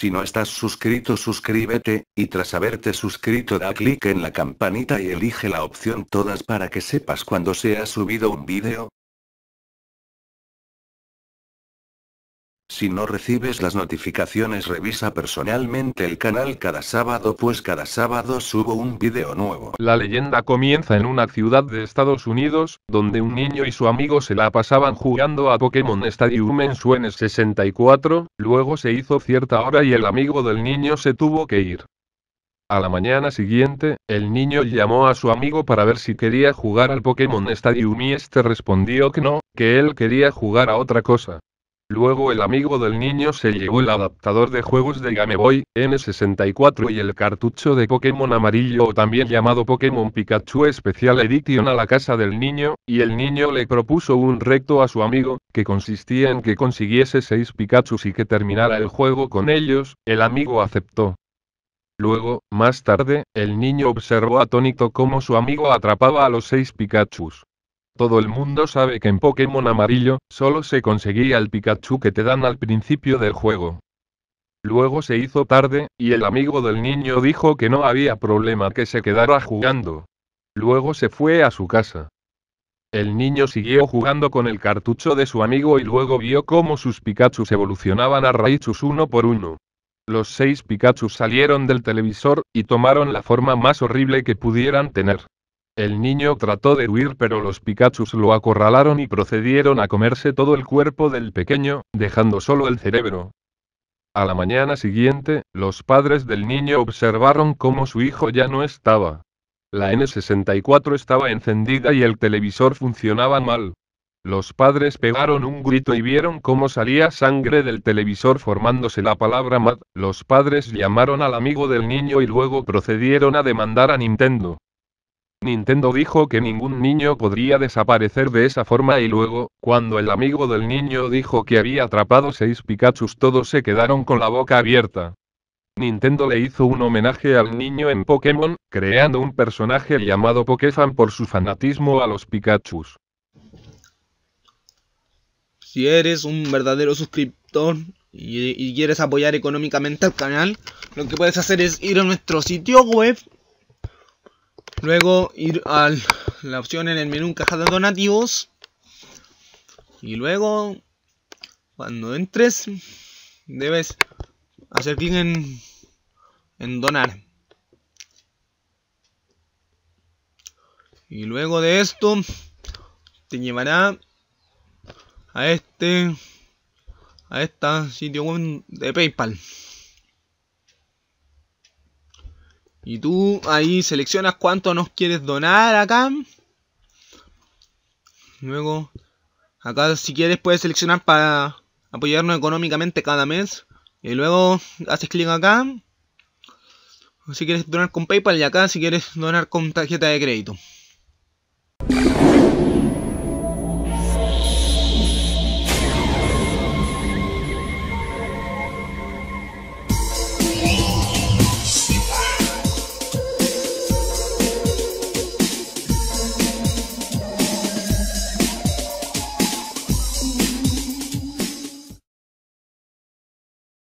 Si no estás suscrito, suscríbete, y tras haberte suscrito da clic en la campanita y elige la opción todas para que sepas cuando se ha subido un vídeo, Si no recibes las notificaciones revisa personalmente el canal cada sábado pues cada sábado subo un video nuevo. La leyenda comienza en una ciudad de Estados Unidos, donde un niño y su amigo se la pasaban jugando a Pokémon Stadium en su N64, luego se hizo cierta hora y el amigo del niño se tuvo que ir. A la mañana siguiente, el niño llamó a su amigo para ver si quería jugar al Pokémon Stadium y este respondió que no, que él quería jugar a otra cosa. Luego el amigo del niño se llevó el adaptador de juegos de Game Boy, N64 y el cartucho de Pokémon amarillo o también llamado Pokémon Pikachu Special Edition a la casa del niño, y el niño le propuso un reto a su amigo, que consistía en que consiguiese seis Pikachus y que terminara el juego con ellos, el amigo aceptó. Luego, más tarde, el niño observó atónito cómo su amigo atrapaba a los seis Pikachus. Todo el mundo sabe que en Pokémon amarillo, solo se conseguía el Pikachu que te dan al principio del juego. Luego se hizo tarde, y el amigo del niño dijo que no había problema que se quedara jugando. Luego se fue a su casa. El niño siguió jugando con el cartucho de su amigo y luego vio cómo sus Pikachus evolucionaban a Raichus uno por uno. Los seis Pikachus salieron del televisor, y tomaron la forma más horrible que pudieran tener. El niño trató de huir pero los Pikachu lo acorralaron y procedieron a comerse todo el cuerpo del pequeño, dejando solo el cerebro. A la mañana siguiente, los padres del niño observaron cómo su hijo ya no estaba. La N64 estaba encendida y el televisor funcionaba mal. Los padres pegaron un grito y vieron cómo salía sangre del televisor formándose la palabra MAD. Los padres llamaron al amigo del niño y luego procedieron a demandar a Nintendo. Nintendo dijo que ningún niño podría desaparecer de esa forma y luego, cuando el amigo del niño dijo que había atrapado seis Pikachus todos se quedaron con la boca abierta. Nintendo le hizo un homenaje al niño en Pokémon, creando un personaje llamado Pokéfan por su fanatismo a los Pikachus. Si eres un verdadero suscriptor y quieres apoyar económicamente al canal, lo que puedes hacer es ir a nuestro sitio web Luego ir a la opción en el menú caja de donativos. Y luego, cuando entres, debes hacer clic en, en donar. Y luego de esto, te llevará a este, a esta sitio web de PayPal. Y tú ahí seleccionas cuánto nos quieres donar acá. Luego, acá si quieres puedes seleccionar para apoyarnos económicamente cada mes. Y luego haces clic acá. Si quieres donar con PayPal y acá si quieres donar con tarjeta de crédito.